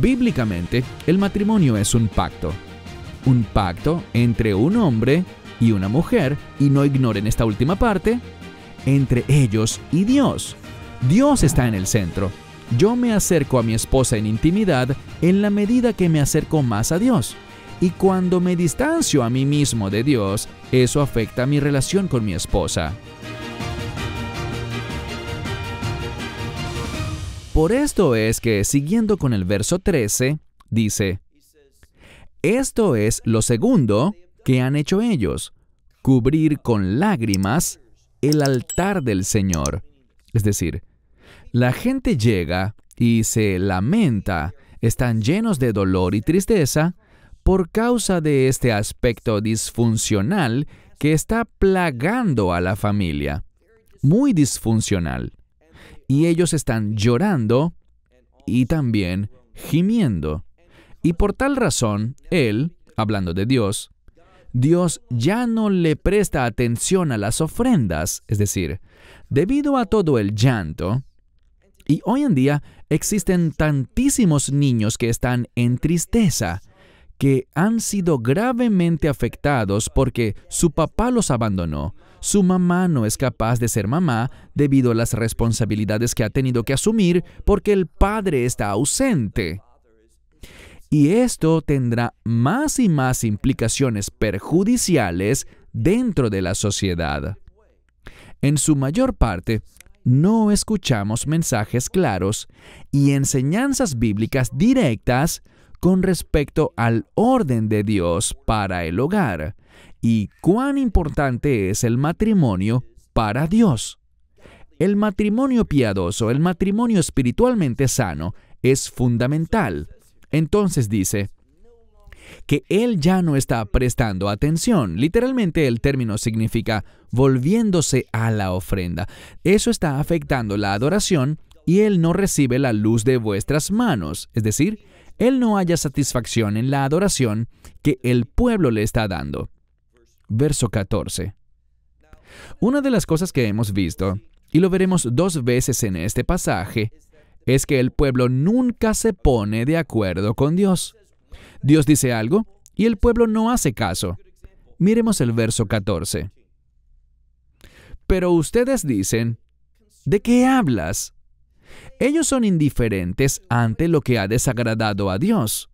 Bíblicamente, el matrimonio es un pacto. Un pacto entre un hombre y una mujer, y no ignoren esta última parte, entre ellos y Dios. Dios está en el centro. Yo me acerco a mi esposa en intimidad en la medida que me acerco más a Dios. Y cuando me distancio a mí mismo de Dios, eso afecta mi relación con mi esposa. Por esto es que, siguiendo con el verso 13, dice, Esto es lo segundo que han hecho ellos, cubrir con lágrimas el altar del Señor. Es decir, la gente llega y se lamenta, están llenos de dolor y tristeza por causa de este aspecto disfuncional que está plagando a la familia. Muy disfuncional y ellos están llorando y también gimiendo. Y por tal razón, Él, hablando de Dios, Dios ya no le presta atención a las ofrendas, es decir, debido a todo el llanto, y hoy en día existen tantísimos niños que están en tristeza, que han sido gravemente afectados porque su papá los abandonó, su mamá no es capaz de ser mamá debido a las responsabilidades que ha tenido que asumir porque el padre está ausente. Y esto tendrá más y más implicaciones perjudiciales dentro de la sociedad. En su mayor parte, no escuchamos mensajes claros y enseñanzas bíblicas directas con respecto al orden de Dios para el hogar, y cuán importante es el matrimonio para Dios. El matrimonio piadoso, el matrimonio espiritualmente sano, es fundamental. Entonces dice, que él ya no está prestando atención. Literalmente el término significa volviéndose a la ofrenda. Eso está afectando la adoración y él no recibe la luz de vuestras manos. Es decir, él no haya satisfacción en la adoración que el pueblo le está dando verso 14. Una de las cosas que hemos visto, y lo veremos dos veces en este pasaje, es que el pueblo nunca se pone de acuerdo con Dios. Dios dice algo y el pueblo no hace caso. Miremos el verso 14. Pero ustedes dicen, ¿de qué hablas? Ellos son indiferentes ante lo que ha desagradado a Dios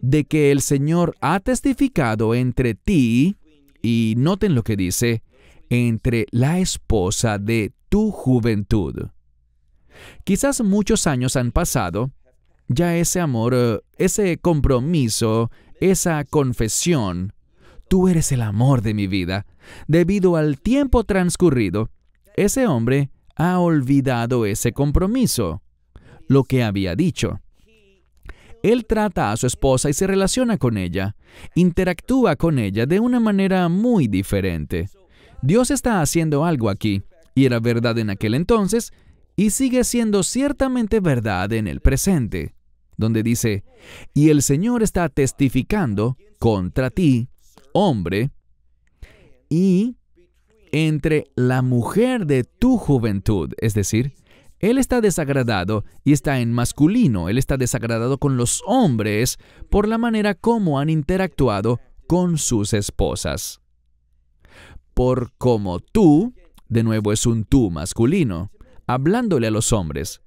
de que el Señor ha testificado entre ti, y noten lo que dice, entre la esposa de tu juventud. Quizás muchos años han pasado, ya ese amor, eh, ese compromiso, esa confesión, tú eres el amor de mi vida, debido al tiempo transcurrido, ese hombre ha olvidado ese compromiso, lo que había dicho. Él trata a su esposa y se relaciona con ella, interactúa con ella de una manera muy diferente. Dios está haciendo algo aquí, y era verdad en aquel entonces, y sigue siendo ciertamente verdad en el presente, donde dice, y el Señor está testificando contra ti, hombre, y entre la mujer de tu juventud, es decir, él está desagradado y está en masculino, él está desagradado con los hombres por la manera como han interactuado con sus esposas. Por como tú, de nuevo es un tú masculino, hablándole a los hombres,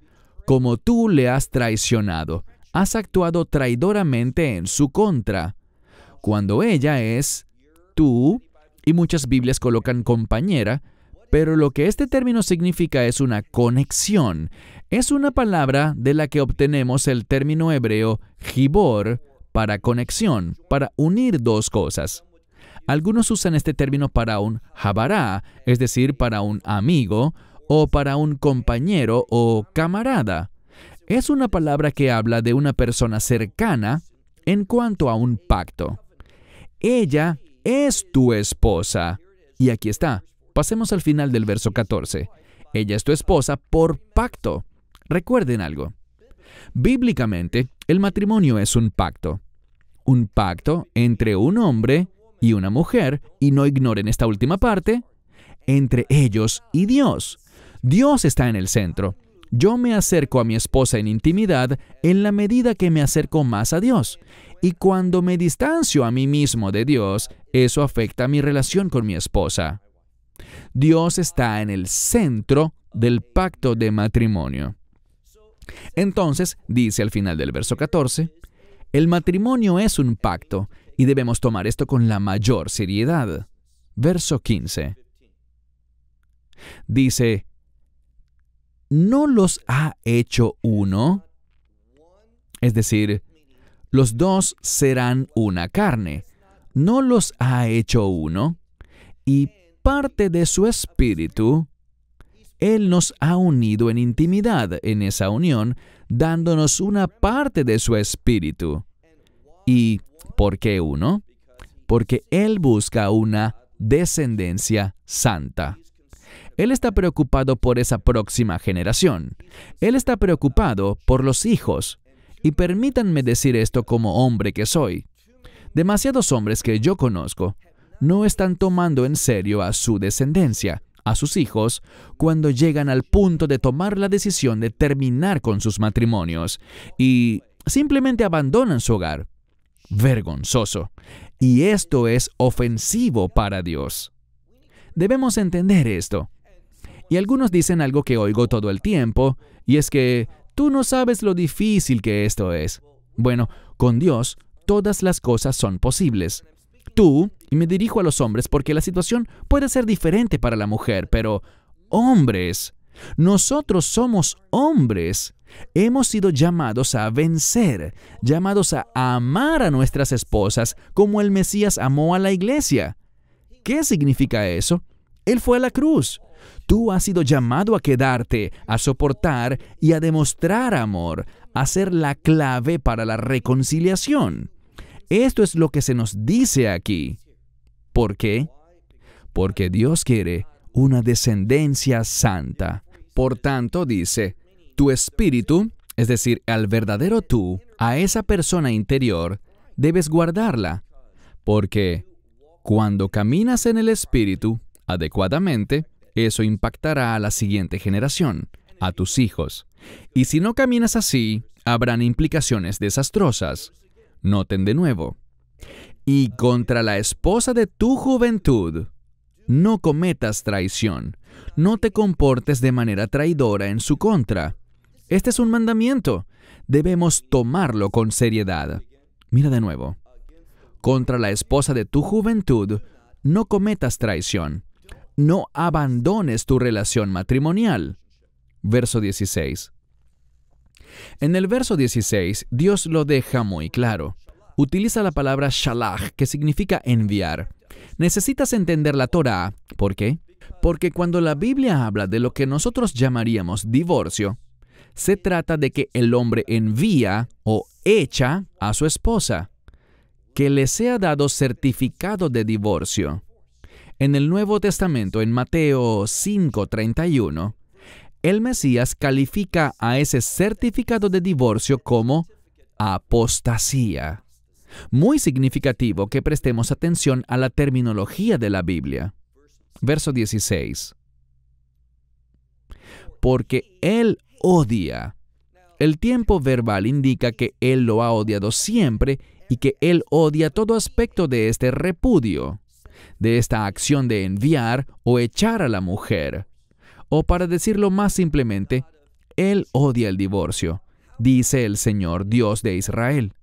como tú le has traicionado, has actuado traidoramente en su contra, cuando ella es tú, y muchas Biblias colocan compañera, pero lo que este término significa es una conexión. Es una palabra de la que obtenemos el término hebreo jibor para conexión, para unir dos cosas. Algunos usan este término para un jabará, es decir, para un amigo, o para un compañero o camarada. Es una palabra que habla de una persona cercana en cuanto a un pacto. Ella es tu esposa. Y aquí está, Pasemos al final del verso 14. Ella es tu esposa por pacto. Recuerden algo. Bíblicamente, el matrimonio es un pacto. Un pacto entre un hombre y una mujer, y no ignoren esta última parte, entre ellos y Dios. Dios está en el centro. Yo me acerco a mi esposa en intimidad en la medida que me acerco más a Dios. Y cuando me distancio a mí mismo de Dios, eso afecta mi relación con mi esposa. Dios está en el centro del pacto de matrimonio. Entonces, dice al final del verso 14, el matrimonio es un pacto y debemos tomar esto con la mayor seriedad. Verso 15. Dice, ¿no los ha hecho uno? Es decir, los dos serán una carne. ¿No los ha hecho uno? Y parte de su espíritu, Él nos ha unido en intimidad en esa unión, dándonos una parte de su espíritu. ¿Y por qué uno? Porque Él busca una descendencia santa. Él está preocupado por esa próxima generación. Él está preocupado por los hijos. Y permítanme decir esto como hombre que soy. Demasiados hombres que yo conozco no están tomando en serio a su descendencia, a sus hijos, cuando llegan al punto de tomar la decisión de terminar con sus matrimonios y simplemente abandonan su hogar. Vergonzoso. Y esto es ofensivo para Dios. Debemos entender esto. Y algunos dicen algo que oigo todo el tiempo, y es que tú no sabes lo difícil que esto es. Bueno, con Dios todas las cosas son posibles. Tú y me dirijo a los hombres porque la situación puede ser diferente para la mujer, pero hombres, nosotros somos hombres. Hemos sido llamados a vencer, llamados a amar a nuestras esposas como el Mesías amó a la iglesia. ¿Qué significa eso? Él fue a la cruz. Tú has sido llamado a quedarte, a soportar y a demostrar amor, a ser la clave para la reconciliación. Esto es lo que se nos dice aquí. ¿Por qué? Porque Dios quiere una descendencia santa. Por tanto, dice, tu espíritu, es decir, al verdadero tú, a esa persona interior, debes guardarla. Porque cuando caminas en el espíritu adecuadamente, eso impactará a la siguiente generación, a tus hijos. Y si no caminas así, habrán implicaciones desastrosas. Noten de nuevo, y contra la esposa de tu juventud. No cometas traición, no te comportes de manera traidora en su contra. Este es un mandamiento, debemos tomarlo con seriedad. Mira de nuevo, contra la esposa de tu juventud, no cometas traición, no abandones tu relación matrimonial. Verso 16. En el verso 16, Dios lo deja muy claro utiliza la palabra shalach, que significa enviar. Necesitas entender la Torah. ¿Por qué? Porque cuando la Biblia habla de lo que nosotros llamaríamos divorcio, se trata de que el hombre envía o echa a su esposa, que le sea dado certificado de divorcio. En el Nuevo Testamento, en Mateo 5:31, el Mesías califica a ese certificado de divorcio como apostasía. Muy significativo que prestemos atención a la terminología de la Biblia. Verso 16. Porque Él odia. El tiempo verbal indica que Él lo ha odiado siempre y que Él odia todo aspecto de este repudio, de esta acción de enviar o echar a la mujer. O para decirlo más simplemente, Él odia el divorcio, dice el Señor Dios de Israel.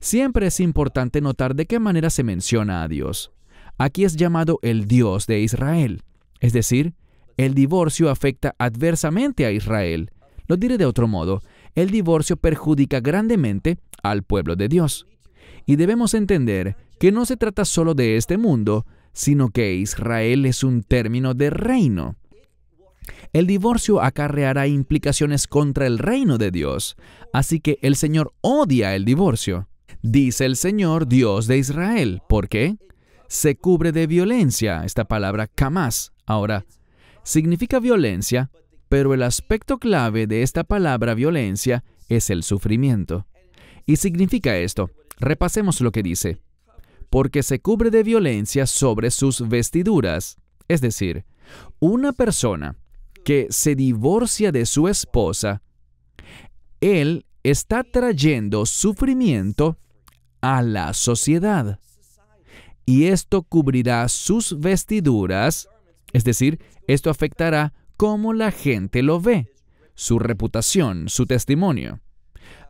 Siempre es importante notar de qué manera se menciona a Dios. Aquí es llamado el Dios de Israel, es decir, el divorcio afecta adversamente a Israel. Lo diré de otro modo, el divorcio perjudica grandemente al pueblo de Dios. Y debemos entender que no se trata solo de este mundo, sino que Israel es un término de reino. El divorcio acarreará implicaciones contra el reino de Dios, así que el Señor odia el divorcio. Dice el Señor Dios de Israel. ¿Por qué? Se cubre de violencia esta palabra kamás. Ahora, significa violencia, pero el aspecto clave de esta palabra violencia es el sufrimiento. Y significa esto. Repasemos lo que dice. Porque se cubre de violencia sobre sus vestiduras. Es decir, una persona que se divorcia de su esposa, él está trayendo sufrimiento a la sociedad. Y esto cubrirá sus vestiduras, es decir, esto afectará cómo la gente lo ve, su reputación, su testimonio.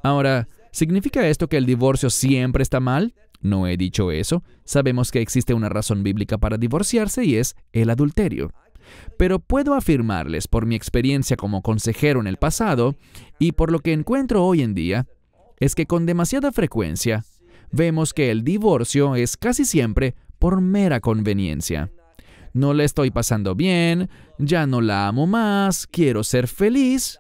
Ahora, ¿significa esto que el divorcio siempre está mal? No he dicho eso. Sabemos que existe una razón bíblica para divorciarse y es el adulterio. Pero puedo afirmarles por mi experiencia como consejero en el pasado y por lo que encuentro hoy en día, es que con demasiada frecuencia vemos que el divorcio es casi siempre por mera conveniencia. No le estoy pasando bien, ya no la amo más, quiero ser feliz.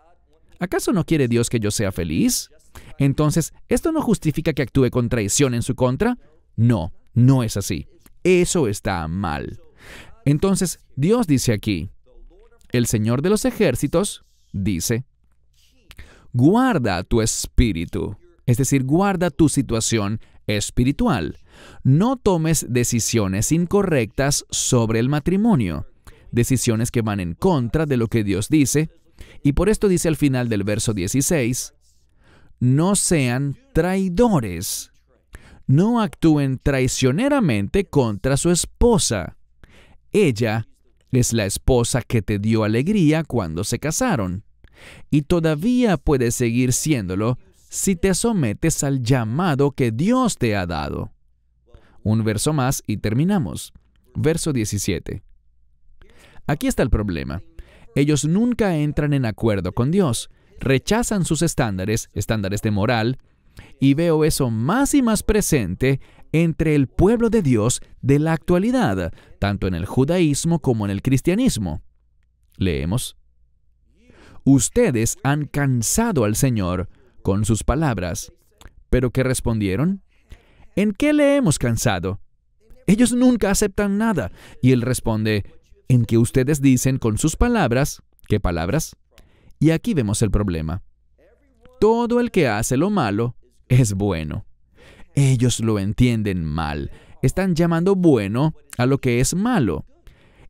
¿Acaso no quiere Dios que yo sea feliz? Entonces, ¿esto no justifica que actúe con traición en su contra? No, no es así. Eso está mal. Entonces, Dios dice aquí, el Señor de los ejércitos dice, guarda tu espíritu, es decir, guarda tu situación espiritual. No tomes decisiones incorrectas sobre el matrimonio, decisiones que van en contra de lo que Dios dice, y por esto dice al final del verso 16, no sean traidores, no actúen traicioneramente contra su esposa. Ella es la esposa que te dio alegría cuando se casaron, y todavía puedes seguir siéndolo si te sometes al llamado que Dios te ha dado. Un verso más y terminamos. Verso 17. Aquí está el problema. Ellos nunca entran en acuerdo con Dios, rechazan sus estándares, estándares de moral, y veo eso más y más presente entre el pueblo de Dios de la actualidad, tanto en el judaísmo como en el cristianismo. Leemos. Ustedes han cansado al Señor con sus palabras. ¿Pero qué respondieron? ¿En qué le hemos cansado? Ellos nunca aceptan nada. Y él responde, en que ustedes dicen con sus palabras, ¿qué palabras? Y aquí vemos el problema. Todo el que hace lo malo es bueno. Ellos lo entienden mal. Están llamando bueno a lo que es malo.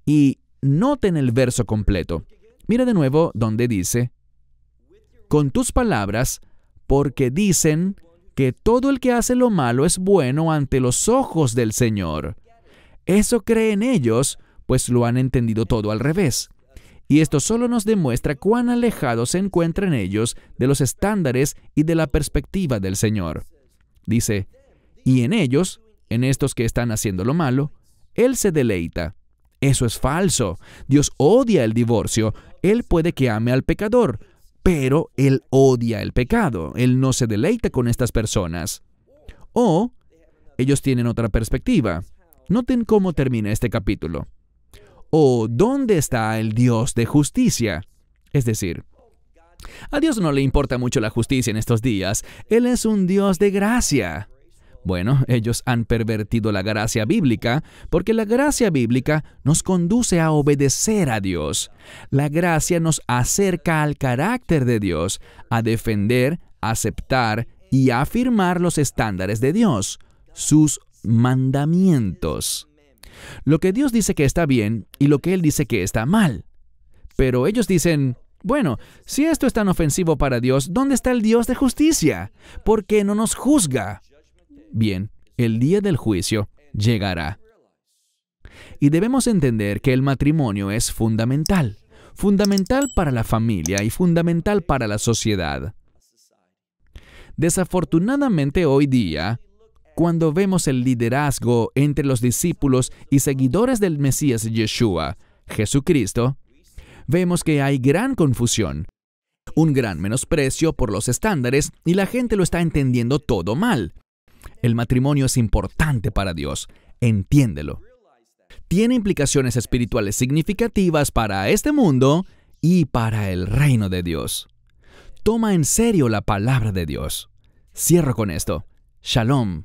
Y noten el verso completo. Mira de nuevo donde dice, con tus palabras, porque dicen que todo el que hace lo malo es bueno ante los ojos del Señor. Eso creen ellos, pues lo han entendido todo al revés y esto solo nos demuestra cuán alejados se encuentran ellos de los estándares y de la perspectiva del Señor. Dice, y en ellos, en estos que están haciendo lo malo, Él se deleita. Eso es falso. Dios odia el divorcio. Él puede que ame al pecador, pero Él odia el pecado. Él no se deleita con estas personas. O ellos tienen otra perspectiva. Noten cómo termina este capítulo. ¿O dónde está el Dios de justicia? Es decir, a Dios no le importa mucho la justicia en estos días, Él es un Dios de gracia. Bueno, ellos han pervertido la gracia bíblica porque la gracia bíblica nos conduce a obedecer a Dios. La gracia nos acerca al carácter de Dios, a defender, aceptar y afirmar los estándares de Dios, sus mandamientos. Lo que Dios dice que está bien y lo que Él dice que está mal. Pero ellos dicen, bueno, si esto es tan ofensivo para Dios, ¿dónde está el Dios de justicia? ¿Por qué no nos juzga? Bien, el día del juicio llegará. Y debemos entender que el matrimonio es fundamental, fundamental para la familia y fundamental para la sociedad. Desafortunadamente hoy día, cuando vemos el liderazgo entre los discípulos y seguidores del Mesías Yeshua, Jesucristo, vemos que hay gran confusión, un gran menosprecio por los estándares y la gente lo está entendiendo todo mal. El matrimonio es importante para Dios, entiéndelo. Tiene implicaciones espirituales significativas para este mundo y para el reino de Dios. Toma en serio la palabra de Dios. Cierro con esto. Shalom